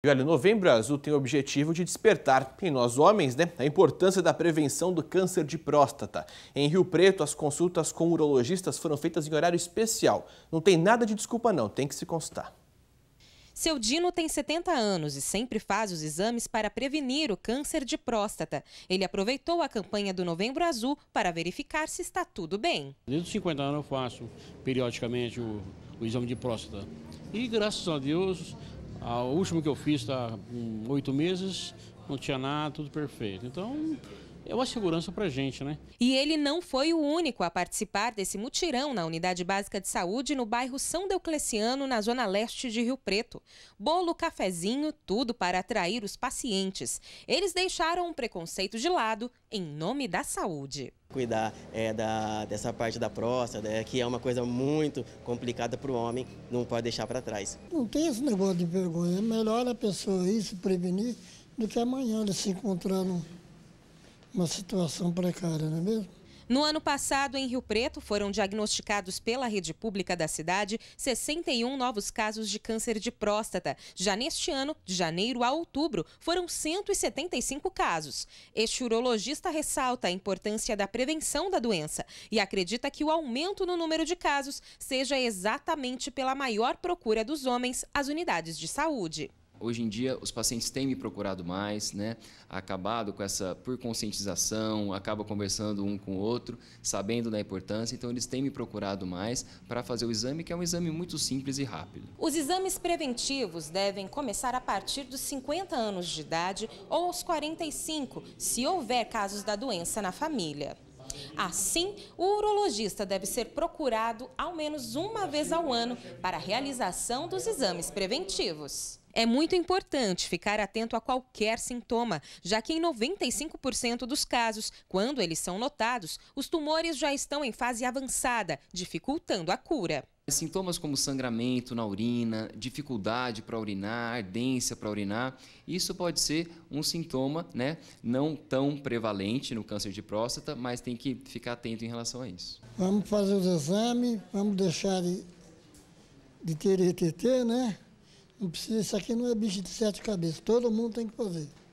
E olha, o Novembro Azul tem o objetivo de despertar em nós homens né, a importância da prevenção do câncer de próstata. Em Rio Preto, as consultas com urologistas foram feitas em horário especial. Não tem nada de desculpa não, tem que se constar. Seu Dino tem 70 anos e sempre faz os exames para prevenir o câncer de próstata. Ele aproveitou a campanha do Novembro Azul para verificar se está tudo bem. Desde os 50 anos eu faço periodicamente o, o exame de próstata. E graças a Deus o último que eu fiz está com oito meses, não tinha nada, tudo perfeito. Então, é uma segurança para a gente, né? E ele não foi o único a participar desse mutirão na Unidade Básica de Saúde no bairro São Deucleciano, na zona leste de Rio Preto. Bolo, cafezinho, tudo para atrair os pacientes. Eles deixaram o preconceito de lado em nome da saúde cuidar é, da, dessa parte da próstata, né, que é uma coisa muito complicada para o homem, não pode deixar para trás. Não tem esse negócio de vergonha, é melhor a pessoa ir se prevenir do que amanhã se se encontrando uma situação precária, não é mesmo? No ano passado, em Rio Preto, foram diagnosticados pela rede pública da cidade 61 novos casos de câncer de próstata. Já neste ano, de janeiro a outubro, foram 175 casos. Este urologista ressalta a importância da prevenção da doença e acredita que o aumento no número de casos seja exatamente pela maior procura dos homens às unidades de saúde hoje em dia os pacientes têm me procurado mais, né? Acabado com essa por conscientização, acaba conversando um com o outro, sabendo da importância, então eles têm me procurado mais para fazer o exame, que é um exame muito simples e rápido. Os exames preventivos devem começar a partir dos 50 anos de idade ou aos 45, se houver casos da doença na família. Assim, o urologista deve ser procurado ao menos uma vez ao ano para a realização dos exames preventivos. É muito importante ficar atento a qualquer sintoma, já que em 95% dos casos, quando eles são notados, os tumores já estão em fase avançada, dificultando a cura. Sintomas como sangramento na urina, dificuldade para urinar, ardência para urinar, isso pode ser um sintoma né, não tão prevalente no câncer de próstata, mas tem que ficar atento em relação a isso. Vamos fazer os exames, vamos deixar de, de ter ETT, né? Não precisa, isso aqui não é bicho de sete cabeças, todo mundo tem que fazer.